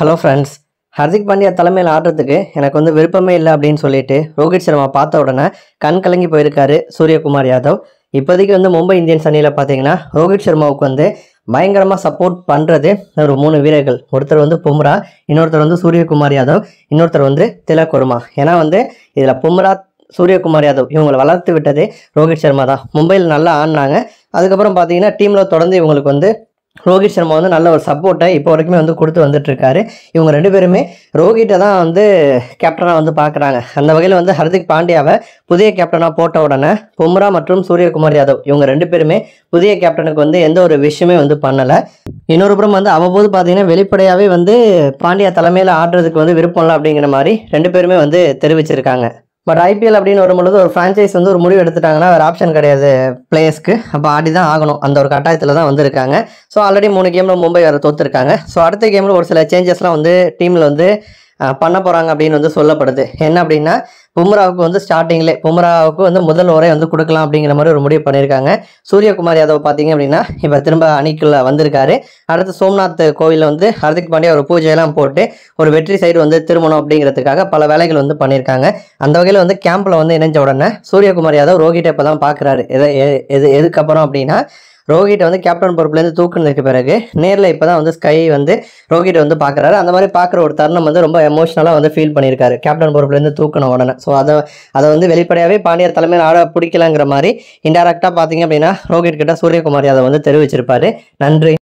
hello friends Hardik Pandya தலைமையில் ஆடுறதுக்கு எனக்கு வந்து விருப்பமே இல்லை அப்படின்னு சொல்லிட்டு ரோஹித் சர்மா பார்த்த உடனே கண் கலங்கி போயிருக்காரு சூரியகுமார் யாதவ் இப்போதைக்கு வந்து மும்பை இந்தியன்ஸ் அணியில் பார்த்தீங்கன்னா ரோஹித் சர்மாவுக்கு வந்து பயங்கரமாக சப்போர்ட் பண்ணுறது ஒரு மூணு வீரர்கள் ஒருத்தர் வந்து பும்ரா இன்னொருத்தர் வந்து சூரியகுமார் யாதவ் இன்னொருத்தர் வந்து திலக் வர்மா ஏன்னா வந்து இதில் பும்ரா சூரியகுமார் யாதவ் இவங்களை வளர்த்து விட்டது ரோஹித் சர்மா தான் மும்பையில் நல்லா ஆடினாங்க அதுக்கப்புறம் பார்த்தீங்கன்னா டீமில் தொடர்ந்து இவங்களுக்கு வந்து ரோஹித் சர்மா வந்து நல்ல ஒரு சப்போர்ட்டை இப்போ வரைக்குமே வந்து கொடுத்து வந்துட்டுருக்காரு இவங்க ரெண்டு பேருமே ரோஹிட்டை தான் வந்து கேப்டனாக வந்து பார்க்குறாங்க அந்த வகையில் வந்து ஹர்திக் பாண்டியாவை புதிய கேப்டனாக போட்ட உடனே பும்ரா மற்றும் சூரியகுமார் யாதவ் இவங்க ரெண்டு பேருமே புதிய கேப்டனுக்கு வந்து எந்த ஒரு விஷயமே வந்து பண்ணலை இன்னொரு புறம் வந்து அவ்வப்போது பார்த்தீங்கன்னா வெளிப்படையாகவே வந்து பாண்டியா தலைமையில் ஆடுறதுக்கு வந்து விருப்பம்லாம் அப்படிங்கிற மாதிரி ரெண்டு பேருமே வந்து தெரிவிச்சிருக்காங்க பட் ஐபிஎல் அப்படின்னு வரும்பொழுது ஒரு ஃப்ரான்ச்சைஸ் வந்து ஒரு முடிவு எடுத்துட்டாங்கன்னா வேறு ஆப்ஷன் கிடையாது பிளேயர்ஸ்க்கு அப்போ ஆடி தான் ஆகணும் அந்த ஒரு கட்டாயத்தில் தான் வந்திருக்காங்க ஸோ ஆல்ரெடி மூணு கேமில் மும்பை வேறு தோற்றுருக்காங்க ஸோ அடுத்த கேமில் ஒரு சில சேஞ்சஸ்லாம் வந்து டீமில் வந்து பண்ண போகிறாங்க அப்படின்னு வந்து சொல்லப்படுது என்ன அப்படின்னா பும்ராவுக்கு வந்து ஸ்டார்டிங்லே பும்ராவுக்கு வந்து முதல் உரை வந்து கொடுக்கலாம் அப்படிங்கிற மாதிரி ஒரு முடிவு பண்ணியிருக்காங்க சூரியகுமார் யாதவ் பார்த்தீங்க அப்படின்னா இப்போ திரும்ப அணிக்குள்ளே வந்திருக்காரு அடுத்து சோம்நாத் கோவிலில் வந்து ஹர்திக் பாண்டியா ஒரு பூஜையெல்லாம் போட்டு ஒரு வெற்றி சைடு வந்து திருமணம் அப்படிங்கிறதுக்காக பல வேலைகள் வந்து பண்ணியிருக்காங்க அந்த வகையில் வந்து கேம்பில் வந்து இணைஞ்ச உடனே சூரியகுமார் யாதவ் ரோஹிட்டை இப்போ தான் பார்க்குறாரு எது எது எதுக்கப்புறம் அப்படின்னா ரோஹிட் வந்து கேப்டன் பொறுப்புலேருந்து தூக்குனதுக்கு பிறகு நேரில் இப்போ தான் வந்து ஸ்கை வந்து ரோஹிட் வந்து பார்க்குறாரு அந்த மாதிரி பார்க்குற ஒரு தருணம் வந்து ரொம்ப எமோஷனலாக வந்து ஃபீல் பண்ணியிருக்காரு கேப்டன் பொறுப்புலேருந்து தூக்கின உடனே ஸோ அதை அதை வந்து வெளிப்படையாகவே பாண்டியர் தலைமையில் ஆட பிடிக்கலாங்கிற மாதிரி இன்டெரக்டாக பார்த்தீங்க அப்படின்னா ரோஹிட் கிட்ட சூரியகுமாரி அதை வந்து தெரிவிச்சிருப்பாரு நன்றி